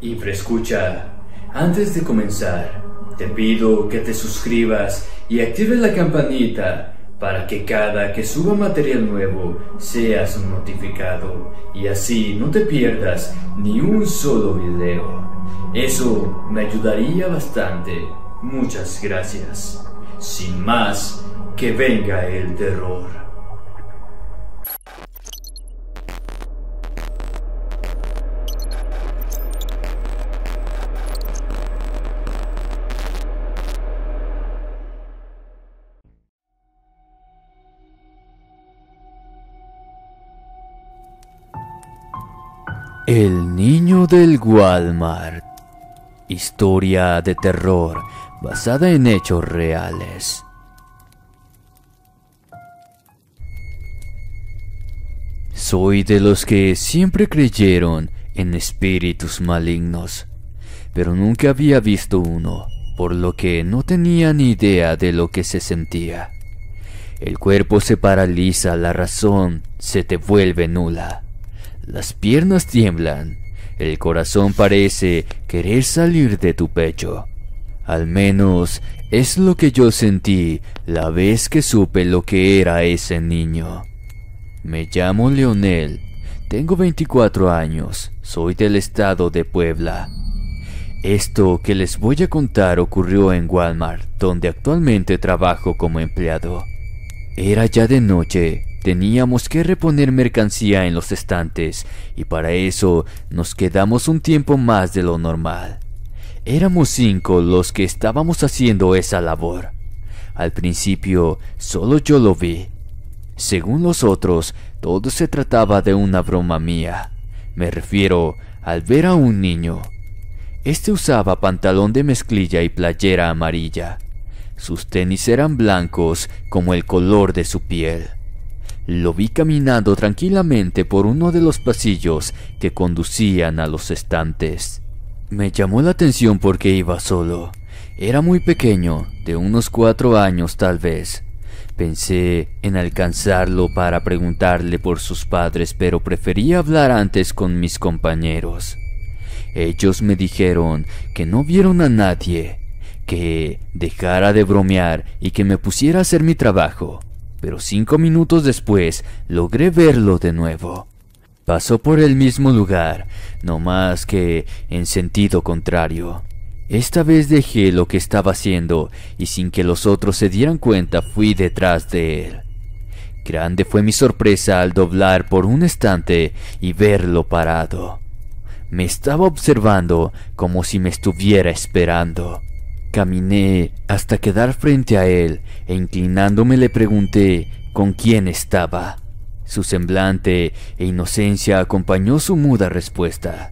Y escucha, antes de comenzar, te pido que te suscribas y actives la campanita para que cada que suba material nuevo seas notificado y así no te pierdas ni un solo video. Eso me ayudaría bastante. Muchas gracias. Sin más, que venga el terror. El niño del Walmart. Historia de terror basada en hechos reales. Soy de los que siempre creyeron en espíritus malignos, pero nunca había visto uno, por lo que no tenía ni idea de lo que se sentía. El cuerpo se paraliza, la razón se te vuelve nula. Las piernas tiemblan. El corazón parece querer salir de tu pecho. Al menos es lo que yo sentí la vez que supe lo que era ese niño. Me llamo Leonel, tengo 24 años, soy del estado de Puebla. Esto que les voy a contar ocurrió en Walmart, donde actualmente trabajo como empleado. Era ya de noche Teníamos que reponer mercancía en los estantes y para eso nos quedamos un tiempo más de lo normal. Éramos cinco los que estábamos haciendo esa labor. Al principio solo yo lo vi. Según los otros, todo se trataba de una broma mía. Me refiero al ver a un niño. Este usaba pantalón de mezclilla y playera amarilla. Sus tenis eran blancos como el color de su piel. Lo vi caminando tranquilamente por uno de los pasillos que conducían a los estantes. Me llamó la atención porque iba solo. Era muy pequeño, de unos cuatro años tal vez. Pensé en alcanzarlo para preguntarle por sus padres, pero preferí hablar antes con mis compañeros. Ellos me dijeron que no vieron a nadie, que dejara de bromear y que me pusiera a hacer mi trabajo pero cinco minutos después logré verlo de nuevo. Pasó por el mismo lugar, no más que en sentido contrario. Esta vez dejé lo que estaba haciendo y sin que los otros se dieran cuenta fui detrás de él. Grande fue mi sorpresa al doblar por un estante y verlo parado. Me estaba observando como si me estuviera esperando. Caminé hasta quedar frente a él e inclinándome le pregunté con quién estaba. Su semblante e inocencia acompañó su muda respuesta.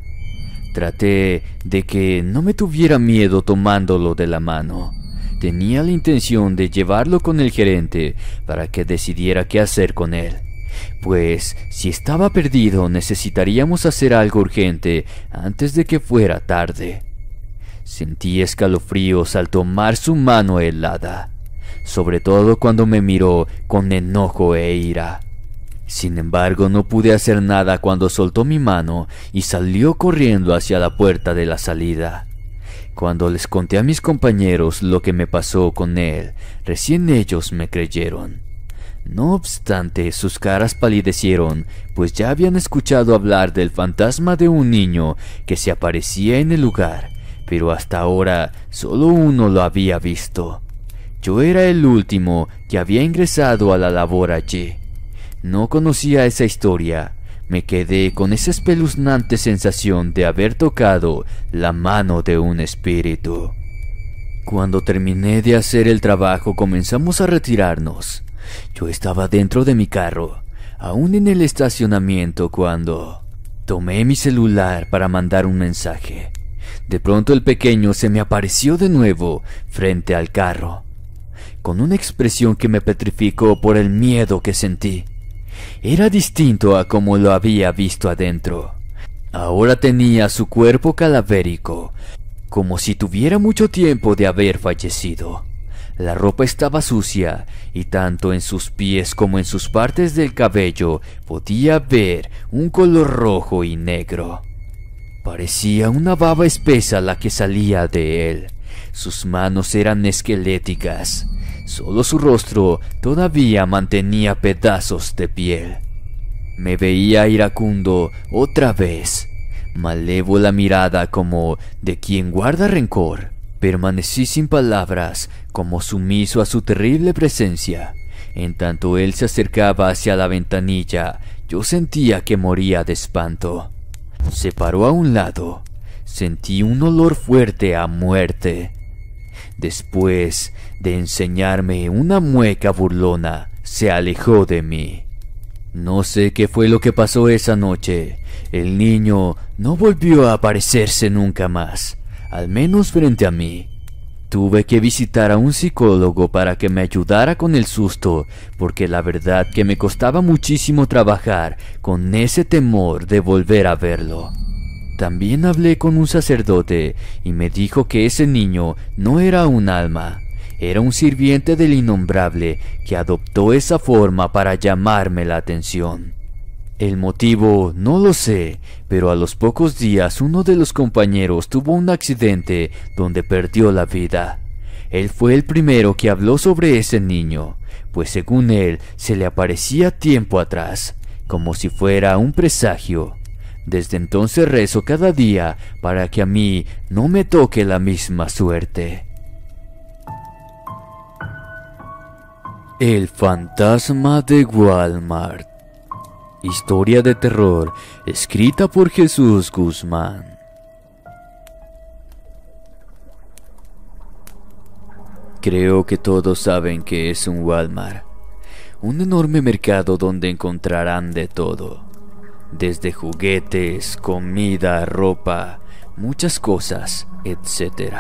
Traté de que no me tuviera miedo tomándolo de la mano. Tenía la intención de llevarlo con el gerente para que decidiera qué hacer con él. Pues si estaba perdido necesitaríamos hacer algo urgente antes de que fuera tarde. Sentí escalofríos al tomar su mano helada, sobre todo cuando me miró con enojo e ira. Sin embargo, no pude hacer nada cuando soltó mi mano y salió corriendo hacia la puerta de la salida. Cuando les conté a mis compañeros lo que me pasó con él, recién ellos me creyeron. No obstante, sus caras palidecieron, pues ya habían escuchado hablar del fantasma de un niño que se aparecía en el lugar pero hasta ahora solo uno lo había visto. Yo era el último que había ingresado a la labor allí. No conocía esa historia. Me quedé con esa espeluznante sensación de haber tocado la mano de un espíritu. Cuando terminé de hacer el trabajo comenzamos a retirarnos. Yo estaba dentro de mi carro, aún en el estacionamiento, cuando tomé mi celular para mandar un mensaje. De pronto el pequeño se me apareció de nuevo frente al carro, con una expresión que me petrificó por el miedo que sentí. Era distinto a como lo había visto adentro. Ahora tenía su cuerpo calavérico, como si tuviera mucho tiempo de haber fallecido. La ropa estaba sucia, y tanto en sus pies como en sus partes del cabello podía ver un color rojo y negro. Parecía una baba espesa la que salía de él. Sus manos eran esqueléticas. Solo su rostro todavía mantenía pedazos de piel. Me veía iracundo otra vez. la mirada como de quien guarda rencor. Permanecí sin palabras, como sumiso a su terrible presencia. En tanto él se acercaba hacia la ventanilla, yo sentía que moría de espanto. Se paró a un lado. Sentí un olor fuerte a muerte. Después de enseñarme una mueca burlona, se alejó de mí. No sé qué fue lo que pasó esa noche. El niño no volvió a aparecerse nunca más, al menos frente a mí. Tuve que visitar a un psicólogo para que me ayudara con el susto, porque la verdad que me costaba muchísimo trabajar con ese temor de volver a verlo. También hablé con un sacerdote y me dijo que ese niño no era un alma, era un sirviente del innombrable que adoptó esa forma para llamarme la atención. El motivo no lo sé, pero a los pocos días uno de los compañeros tuvo un accidente donde perdió la vida. Él fue el primero que habló sobre ese niño, pues según él se le aparecía tiempo atrás, como si fuera un presagio. Desde entonces rezo cada día para que a mí no me toque la misma suerte. El fantasma de Walmart Historia de terror, escrita por Jesús Guzmán. Creo que todos saben que es un Walmart, un enorme mercado donde encontrarán de todo, desde juguetes, comida, ropa, muchas cosas, etc.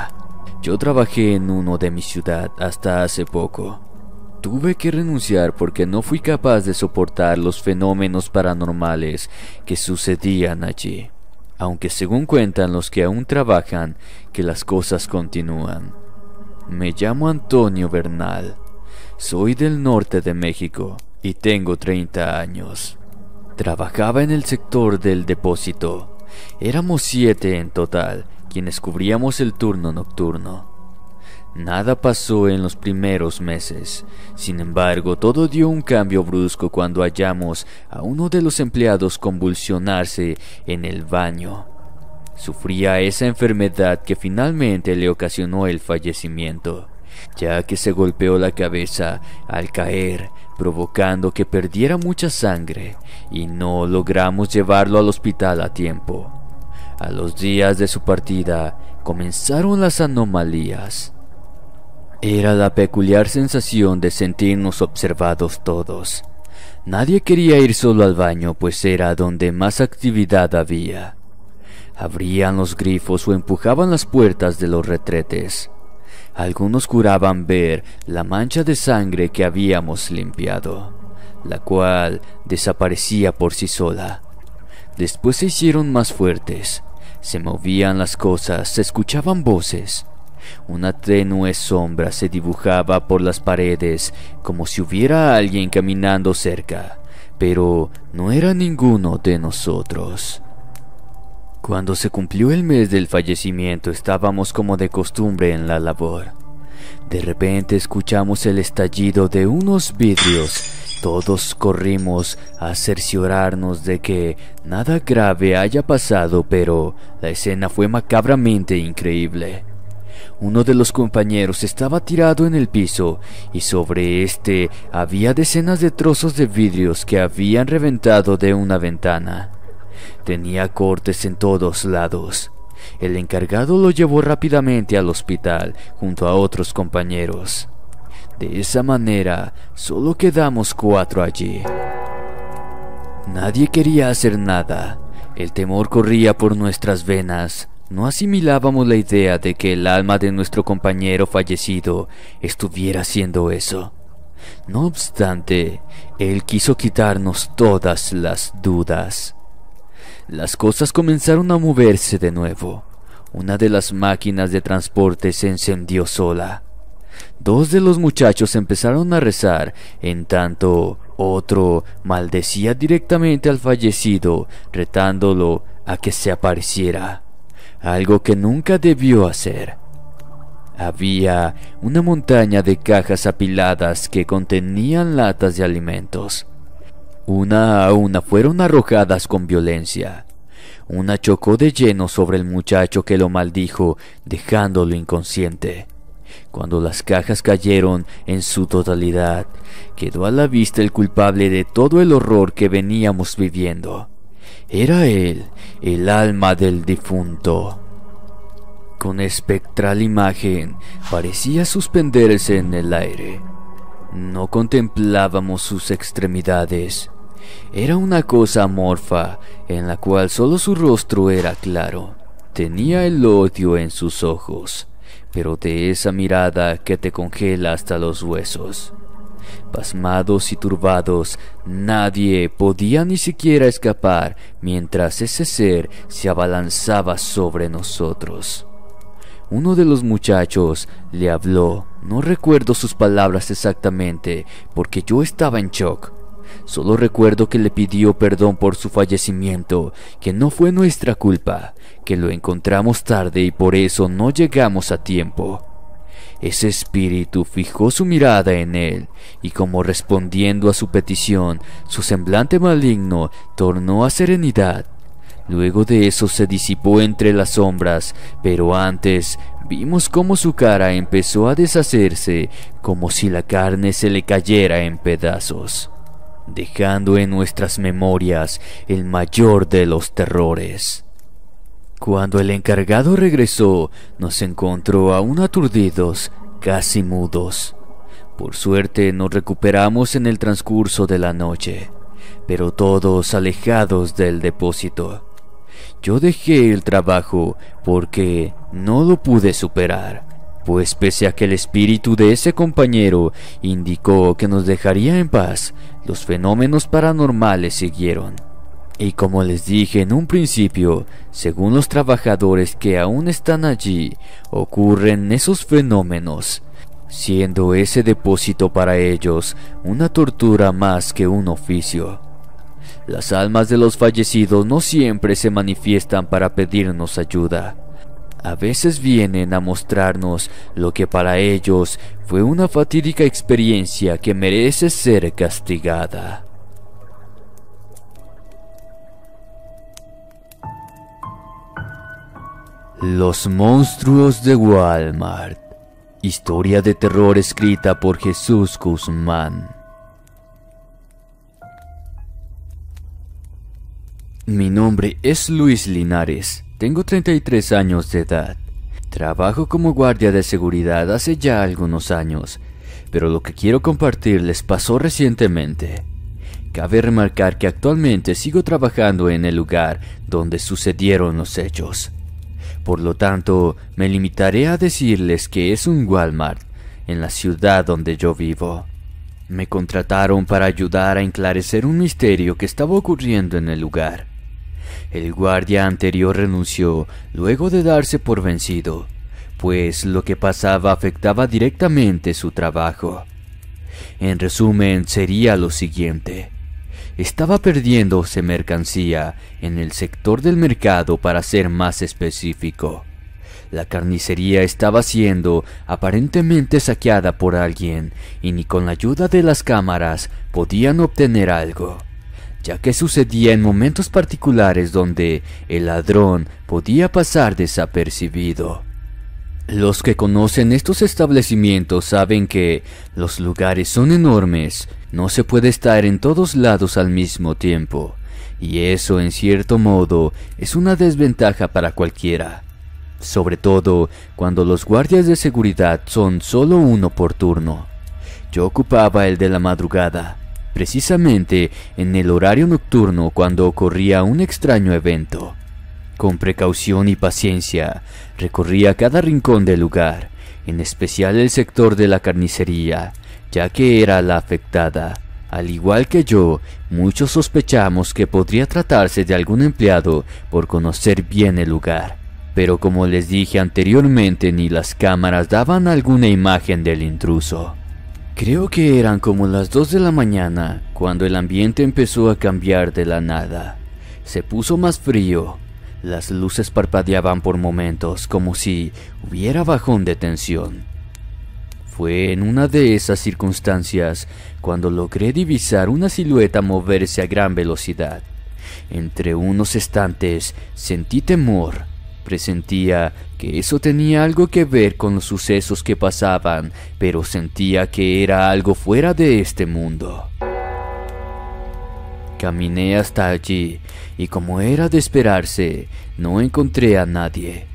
Yo trabajé en uno de mi ciudad hasta hace poco. Tuve que renunciar porque no fui capaz de soportar los fenómenos paranormales que sucedían allí, aunque según cuentan los que aún trabajan, que las cosas continúan. Me llamo Antonio Bernal, soy del norte de México y tengo 30 años. Trabajaba en el sector del depósito. Éramos siete en total, quienes cubríamos el turno nocturno. Nada pasó en los primeros meses. Sin embargo, todo dio un cambio brusco cuando hallamos a uno de los empleados convulsionarse en el baño. Sufría esa enfermedad que finalmente le ocasionó el fallecimiento, ya que se golpeó la cabeza al caer, provocando que perdiera mucha sangre, y no logramos llevarlo al hospital a tiempo. A los días de su partida comenzaron las anomalías. Era la peculiar sensación de sentirnos observados todos. Nadie quería ir solo al baño, pues era donde más actividad había. Abrían los grifos o empujaban las puertas de los retretes. Algunos curaban ver la mancha de sangre que habíamos limpiado, la cual desaparecía por sí sola. Después se hicieron más fuertes, se movían las cosas, se escuchaban voces. Una tenue sombra se dibujaba por las paredes como si hubiera alguien caminando cerca, pero no era ninguno de nosotros. Cuando se cumplió el mes del fallecimiento estábamos como de costumbre en la labor. De repente escuchamos el estallido de unos vidrios todos corrimos a cerciorarnos de que nada grave haya pasado, pero la escena fue macabramente increíble. Uno de los compañeros estaba tirado en el piso y sobre este había decenas de trozos de vidrios que habían reventado de una ventana. Tenía cortes en todos lados. El encargado lo llevó rápidamente al hospital junto a otros compañeros. De esa manera, solo quedamos cuatro allí. Nadie quería hacer nada. El temor corría por nuestras venas. No asimilábamos la idea de que el alma de nuestro compañero fallecido estuviera haciendo eso. No obstante, él quiso quitarnos todas las dudas. Las cosas comenzaron a moverse de nuevo. Una de las máquinas de transporte se encendió sola. Dos de los muchachos empezaron a rezar, en tanto otro maldecía directamente al fallecido, retándolo a que se apareciera algo que nunca debió hacer. Había una montaña de cajas apiladas que contenían latas de alimentos. Una a una fueron arrojadas con violencia. Una chocó de lleno sobre el muchacho que lo maldijo, dejándolo inconsciente. Cuando las cajas cayeron en su totalidad, quedó a la vista el culpable de todo el horror que veníamos viviendo. Era él, el alma del difunto. Con espectral imagen parecía suspenderse en el aire. No contemplábamos sus extremidades. Era una cosa amorfa en la cual solo su rostro era claro. Tenía el odio en sus ojos, pero de esa mirada que te congela hasta los huesos. Pasmados y turbados, nadie podía ni siquiera escapar mientras ese ser se abalanzaba sobre nosotros. Uno de los muchachos le habló, no recuerdo sus palabras exactamente, porque yo estaba en shock. Solo recuerdo que le pidió perdón por su fallecimiento, que no fue nuestra culpa, que lo encontramos tarde y por eso no llegamos a tiempo. Ese espíritu fijó su mirada en él, y como respondiendo a su petición, su semblante maligno tornó a serenidad. Luego de eso se disipó entre las sombras, pero antes vimos cómo su cara empezó a deshacerse, como si la carne se le cayera en pedazos, dejando en nuestras memorias el mayor de los terrores. Cuando el encargado regresó, nos encontró aún aturdidos, casi mudos. Por suerte nos recuperamos en el transcurso de la noche, pero todos alejados del depósito. Yo dejé el trabajo porque no lo pude superar, pues pese a que el espíritu de ese compañero indicó que nos dejaría en paz, los fenómenos paranormales siguieron. Y como les dije en un principio, según los trabajadores que aún están allí, ocurren esos fenómenos, siendo ese depósito para ellos una tortura más que un oficio. Las almas de los fallecidos no siempre se manifiestan para pedirnos ayuda. A veces vienen a mostrarnos lo que para ellos fue una fatídica experiencia que merece ser castigada. Los monstruos de Walmart. Historia de terror escrita por Jesús Guzmán. Mi nombre es Luis Linares. Tengo 33 años de edad. Trabajo como guardia de seguridad hace ya algunos años, pero lo que quiero compartirles pasó recientemente. Cabe remarcar que actualmente sigo trabajando en el lugar donde sucedieron los hechos. Por lo tanto, me limitaré a decirles que es un Walmart en la ciudad donde yo vivo. Me contrataron para ayudar a enclarecer un misterio que estaba ocurriendo en el lugar. El guardia anterior renunció luego de darse por vencido, pues lo que pasaba afectaba directamente su trabajo. En resumen, sería lo siguiente estaba perdiéndose mercancía en el sector del mercado para ser más específico. La carnicería estaba siendo aparentemente saqueada por alguien y ni con la ayuda de las cámaras podían obtener algo, ya que sucedía en momentos particulares donde el ladrón podía pasar desapercibido. Los que conocen estos establecimientos saben que los lugares son enormes no se puede estar en todos lados al mismo tiempo, y eso en cierto modo es una desventaja para cualquiera, sobre todo cuando los guardias de seguridad son solo uno por turno. Yo ocupaba el de la madrugada, precisamente en el horario nocturno cuando ocurría un extraño evento. Con precaución y paciencia, recorría cada rincón del lugar, en especial el sector de la carnicería, ya que era la afectada. Al igual que yo, muchos sospechamos que podría tratarse de algún empleado por conocer bien el lugar, pero como les dije anteriormente ni las cámaras daban alguna imagen del intruso. Creo que eran como las 2 de la mañana cuando el ambiente empezó a cambiar de la nada. Se puso más frío, las luces parpadeaban por momentos como si hubiera bajón de tensión. Fue en una de esas circunstancias cuando logré divisar una silueta moverse a gran velocidad. Entre unos estantes sentí temor. Presentía que eso tenía algo que ver con los sucesos que pasaban, pero sentía que era algo fuera de este mundo. Caminé hasta allí y como era de esperarse, no encontré a nadie.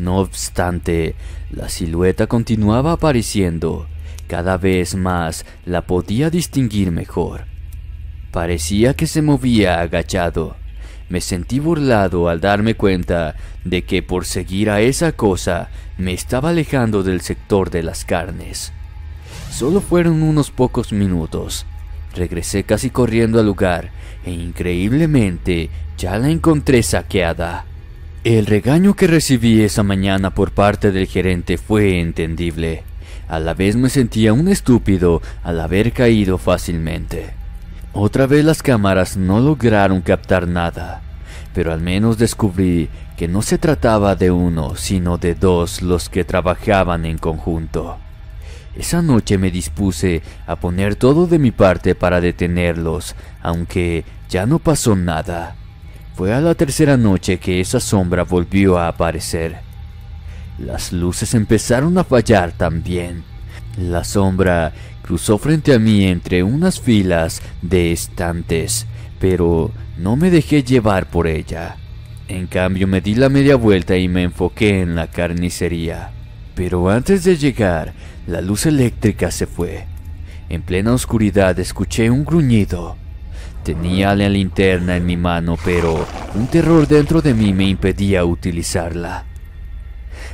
No obstante, la silueta continuaba apareciendo. Cada vez más la podía distinguir mejor. Parecía que se movía agachado. Me sentí burlado al darme cuenta de que por seguir a esa cosa me estaba alejando del sector de las carnes. Solo fueron unos pocos minutos. Regresé casi corriendo al lugar e increíblemente ya la encontré saqueada. El regaño que recibí esa mañana por parte del gerente fue entendible. A la vez me sentía un estúpido al haber caído fácilmente. Otra vez las cámaras no lograron captar nada, pero al menos descubrí que no se trataba de uno, sino de dos los que trabajaban en conjunto. Esa noche me dispuse a poner todo de mi parte para detenerlos, aunque ya no pasó nada. Fue a la tercera noche que esa sombra volvió a aparecer. Las luces empezaron a fallar también. La sombra cruzó frente a mí entre unas filas de estantes, pero no me dejé llevar por ella. En cambio me di la media vuelta y me enfoqué en la carnicería. Pero antes de llegar, la luz eléctrica se fue. En plena oscuridad escuché un gruñido. Tenía la linterna en mi mano, pero un terror dentro de mí me impedía utilizarla.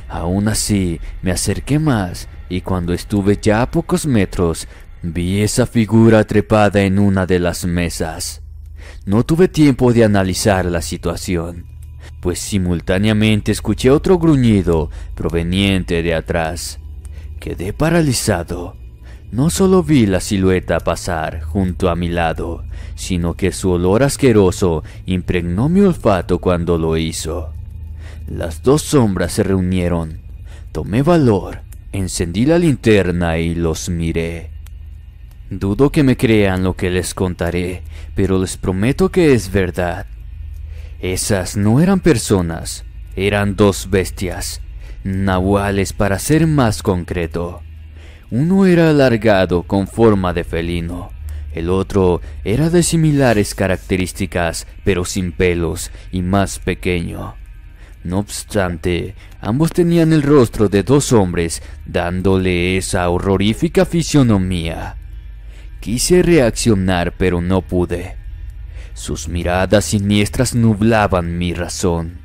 Aún así, me acerqué más y cuando estuve ya a pocos metros, vi esa figura trepada en una de las mesas. No tuve tiempo de analizar la situación, pues simultáneamente escuché otro gruñido proveniente de atrás. Quedé paralizado. No solo vi la silueta pasar junto a mi lado, sino que su olor asqueroso impregnó mi olfato cuando lo hizo. Las dos sombras se reunieron. Tomé valor, encendí la linterna y los miré. Dudo que me crean lo que les contaré, pero les prometo que es verdad. Esas no eran personas, eran dos bestias, nahuales para ser más concreto. Uno era alargado con forma de felino. El otro era de similares características, pero sin pelos y más pequeño. No obstante, ambos tenían el rostro de dos hombres, dándole esa horrorífica fisionomía. Quise reaccionar, pero no pude. Sus miradas siniestras nublaban mi razón.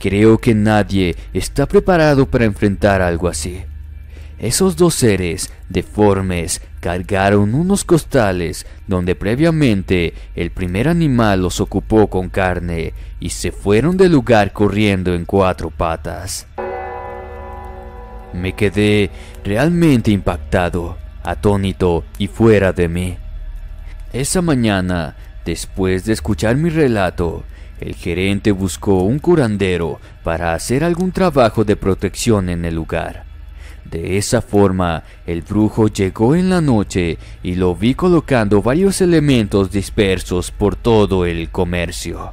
Creo que nadie está preparado para enfrentar algo así. Esos dos seres deformes cargaron unos costales donde previamente el primer animal los ocupó con carne y se fueron del lugar corriendo en cuatro patas. Me quedé realmente impactado, atónito y fuera de mí. Esa mañana, después de escuchar mi relato, el gerente buscó un curandero para hacer algún trabajo de protección en el lugar. De esa forma, el brujo llegó en la noche y lo vi colocando varios elementos dispersos por todo el comercio.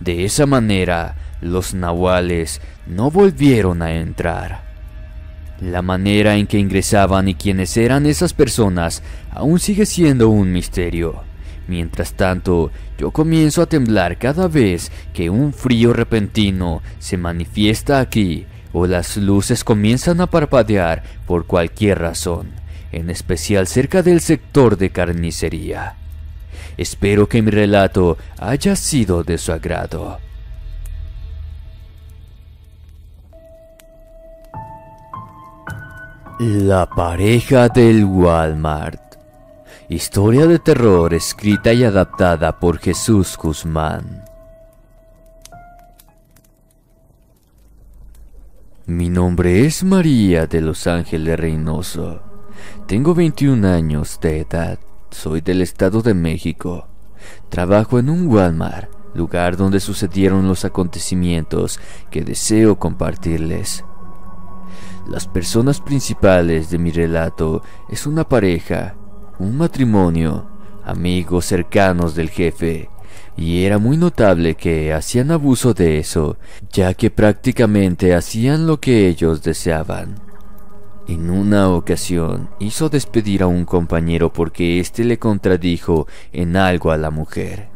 De esa manera, los nahuales no volvieron a entrar. La manera en que ingresaban y quiénes eran esas personas aún sigue siendo un misterio. Mientras tanto, yo comienzo a temblar cada vez que un frío repentino se manifiesta aquí o las luces comienzan a parpadear por cualquier razón, en especial cerca del sector de carnicería. Espero que mi relato haya sido de su agrado. La pareja del Walmart. Historia de terror escrita y adaptada por Jesús Guzmán. Mi nombre es María de Los Ángeles Reynoso. Tengo 21 años de edad. Soy del Estado de México. Trabajo en un Walmart, lugar donde sucedieron los acontecimientos que deseo compartirles. Las personas principales de mi relato es una pareja, un matrimonio, amigos cercanos del jefe y era muy notable que hacían abuso de eso, ya que prácticamente hacían lo que ellos deseaban. En una ocasión hizo despedir a un compañero porque éste le contradijo en algo a la mujer.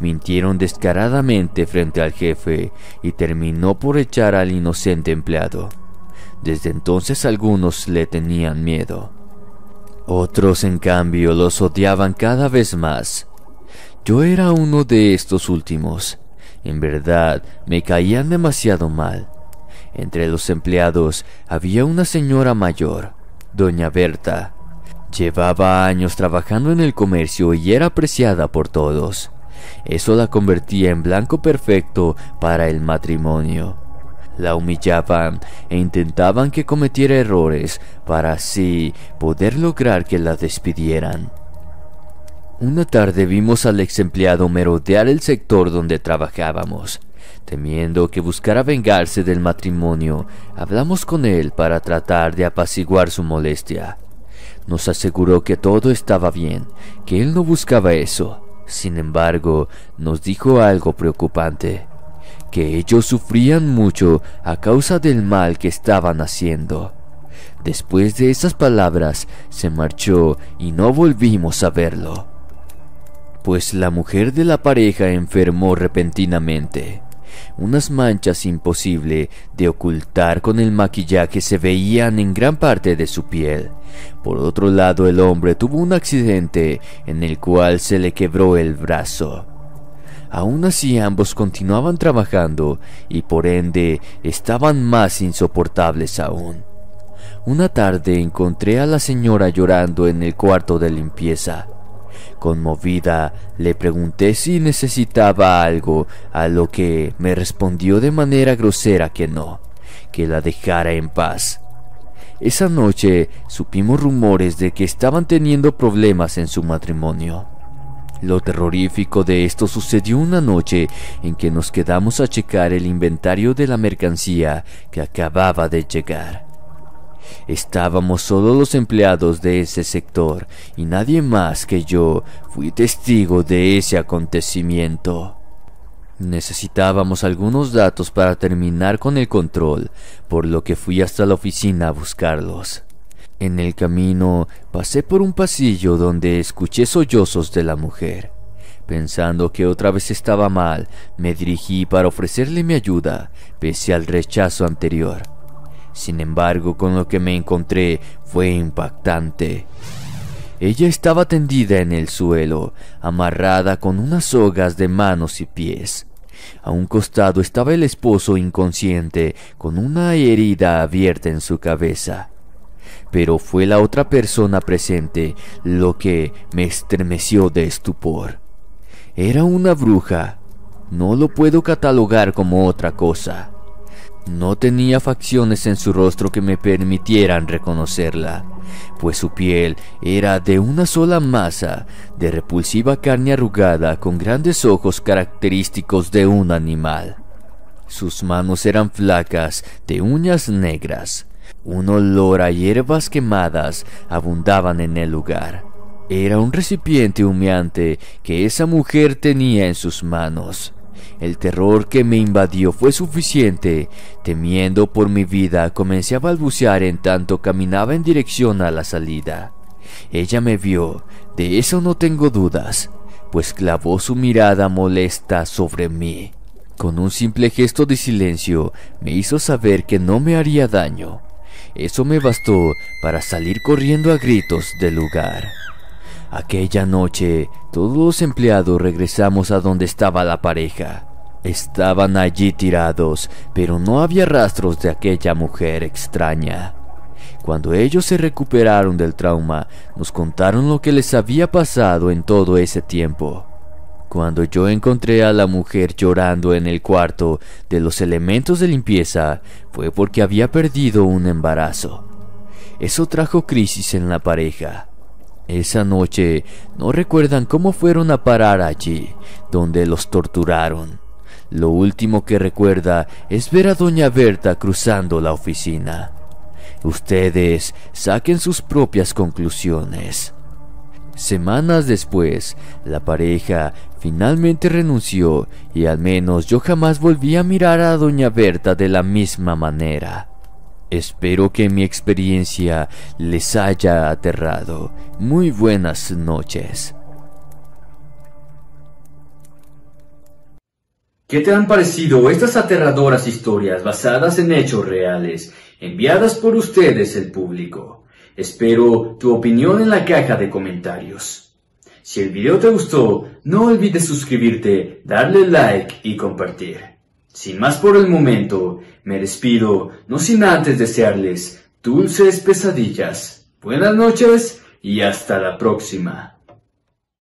Mintieron descaradamente frente al jefe y terminó por echar al inocente empleado. Desde entonces algunos le tenían miedo. Otros, en cambio, los odiaban cada vez más, yo era uno de estos últimos. En verdad, me caían demasiado mal. Entre los empleados había una señora mayor, doña Berta. Llevaba años trabajando en el comercio y era apreciada por todos. Eso la convertía en blanco perfecto para el matrimonio. La humillaban e intentaban que cometiera errores para así poder lograr que la despidieran. Una tarde vimos al ex empleado merodear el sector donde trabajábamos. Temiendo que buscara vengarse del matrimonio, hablamos con él para tratar de apaciguar su molestia. Nos aseguró que todo estaba bien, que él no buscaba eso. Sin embargo, nos dijo algo preocupante, que ellos sufrían mucho a causa del mal que estaban haciendo. Después de esas palabras, se marchó y no volvimos a verlo pues la mujer de la pareja enfermó repentinamente. Unas manchas imposible de ocultar con el maquillaje se veían en gran parte de su piel. Por otro lado, el hombre tuvo un accidente en el cual se le quebró el brazo. Aún así ambos continuaban trabajando y por ende estaban más insoportables aún. Una tarde encontré a la señora llorando en el cuarto de limpieza. Conmovida, le pregunté si necesitaba algo, a lo que me respondió de manera grosera que no, que la dejara en paz. Esa noche supimos rumores de que estaban teniendo problemas en su matrimonio. Lo terrorífico de esto sucedió una noche en que nos quedamos a checar el inventario de la mercancía que acababa de llegar. Estábamos solo los empleados de ese sector y nadie más que yo fui testigo de ese acontecimiento. Necesitábamos algunos datos para terminar con el control, por lo que fui hasta la oficina a buscarlos. En el camino pasé por un pasillo donde escuché sollozos de la mujer. Pensando que otra vez estaba mal, me dirigí para ofrecerle mi ayuda, pese al rechazo anterior. Sin embargo, con lo que me encontré fue impactante. Ella estaba tendida en el suelo, amarrada con unas sogas de manos y pies. A un costado estaba el esposo inconsciente, con una herida abierta en su cabeza. Pero fue la otra persona presente lo que me estremeció de estupor. Era una bruja. No lo puedo catalogar como otra cosa. No tenía facciones en su rostro que me permitieran reconocerla, pues su piel era de una sola masa, de repulsiva carne arrugada con grandes ojos característicos de un animal. Sus manos eran flacas, de uñas negras. Un olor a hierbas quemadas abundaban en el lugar. Era un recipiente humeante que esa mujer tenía en sus manos. El terror que me invadió fue suficiente. Temiendo por mi vida, comencé a balbucear en tanto caminaba en dirección a la salida. Ella me vio, de eso no tengo dudas, pues clavó su mirada molesta sobre mí. Con un simple gesto de silencio me hizo saber que no me haría daño. Eso me bastó para salir corriendo a gritos del lugar. Aquella noche, todos los empleados regresamos a donde estaba la pareja. Estaban allí tirados, pero no había rastros de aquella mujer extraña. Cuando ellos se recuperaron del trauma, nos contaron lo que les había pasado en todo ese tiempo. Cuando yo encontré a la mujer llorando en el cuarto de los elementos de limpieza, fue porque había perdido un embarazo. Eso trajo crisis en la pareja. Esa noche no recuerdan cómo fueron a parar allí, donde los torturaron. Lo último que recuerda es ver a Doña Berta cruzando la oficina. Ustedes saquen sus propias conclusiones. Semanas después, la pareja finalmente renunció y al menos yo jamás volví a mirar a Doña Berta de la misma manera. Espero que mi experiencia les haya aterrado. Muy buenas noches. ¿Qué te han parecido estas aterradoras historias basadas en hechos reales, enviadas por ustedes el público? Espero tu opinión en la caja de comentarios. Si el video te gustó, no olvides suscribirte, darle like y compartir. Sin más por el momento, me despido, no sin antes desearles dulces pesadillas, buenas noches y hasta la próxima.